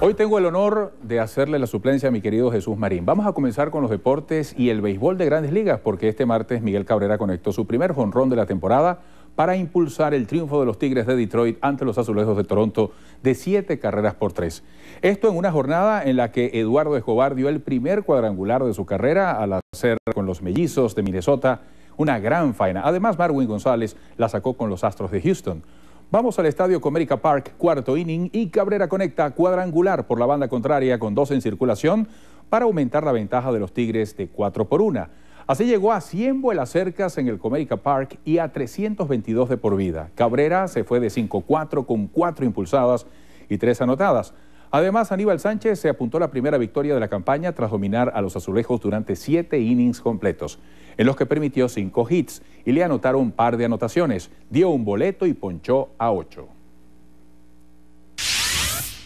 Hoy tengo el honor de hacerle la suplencia a mi querido Jesús Marín. Vamos a comenzar con los deportes y el béisbol de grandes ligas, porque este martes Miguel Cabrera conectó su primer jonrón de la temporada para impulsar el triunfo de los Tigres de Detroit ante los Azulejos de Toronto de siete carreras por tres. Esto en una jornada en la que Eduardo Escobar dio el primer cuadrangular de su carrera al hacer con los mellizos de Minnesota una gran faena. Además, Marwin González la sacó con los Astros de Houston. Vamos al estadio Comerica Park, cuarto inning y Cabrera conecta cuadrangular por la banda contraria con dos en circulación para aumentar la ventaja de los Tigres de 4 por 1. Así llegó a 100 vuelas cercas en el Comerica Park y a 322 de por vida. Cabrera se fue de 5-4 con 4 impulsadas y 3 anotadas. Además, Aníbal Sánchez se apuntó la primera victoria de la campaña tras dominar a los azulejos durante 7 innings completos en los que permitió cinco hits y le anotaron un par de anotaciones. Dio un boleto y ponchó a ocho.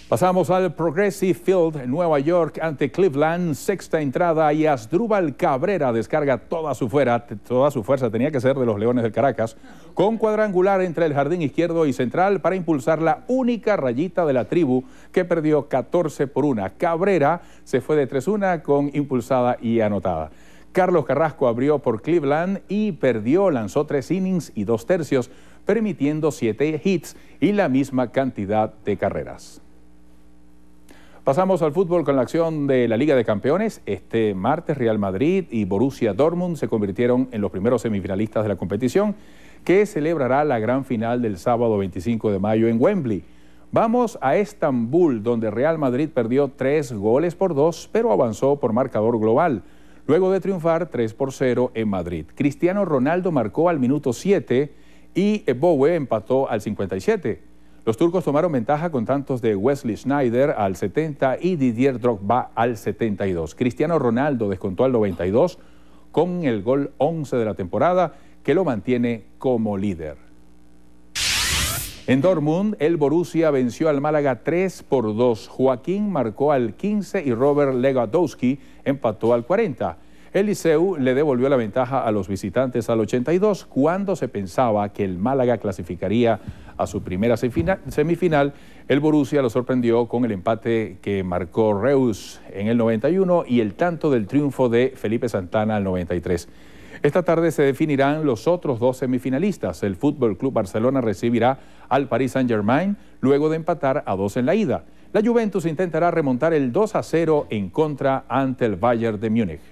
Pasamos al Progressive Field en Nueva York ante Cleveland, sexta entrada y Asdrúbal Cabrera descarga toda su, fuera, toda su fuerza, tenía que ser de los Leones del Caracas, con cuadrangular entre el jardín izquierdo y central para impulsar la única rayita de la tribu que perdió 14 por 1. Cabrera se fue de 3-1 con impulsada y anotada. Carlos Carrasco abrió por Cleveland y perdió, lanzó tres innings y dos tercios, permitiendo siete hits y la misma cantidad de carreras. Pasamos al fútbol con la acción de la Liga de Campeones. Este martes Real Madrid y Borussia Dortmund se convirtieron en los primeros semifinalistas de la competición que celebrará la gran final del sábado 25 de mayo en Wembley. Vamos a Estambul, donde Real Madrid perdió tres goles por dos, pero avanzó por marcador global luego de triunfar 3 por 0 en Madrid. Cristiano Ronaldo marcó al minuto 7 y Bowe empató al 57. Los turcos tomaron ventaja con tantos de Wesley Schneider al 70 y Didier Drogba al 72. Cristiano Ronaldo descontó al 92 con el gol 11 de la temporada que lo mantiene como líder. En Dortmund, el Borussia venció al Málaga 3 por 2. Joaquín marcó al 15 y Robert Legadowski empató al 40. El Liceu le devolvió la ventaja a los visitantes al 82 cuando se pensaba que el Málaga clasificaría a su primera semifinal. El Borussia lo sorprendió con el empate que marcó Reus en el 91 y el tanto del triunfo de Felipe Santana al 93. Esta tarde se definirán los otros dos semifinalistas. El Fútbol Club Barcelona recibirá al Paris Saint-Germain luego de empatar a dos en la ida. La Juventus intentará remontar el 2 a 0 en contra ante el Bayern de Múnich.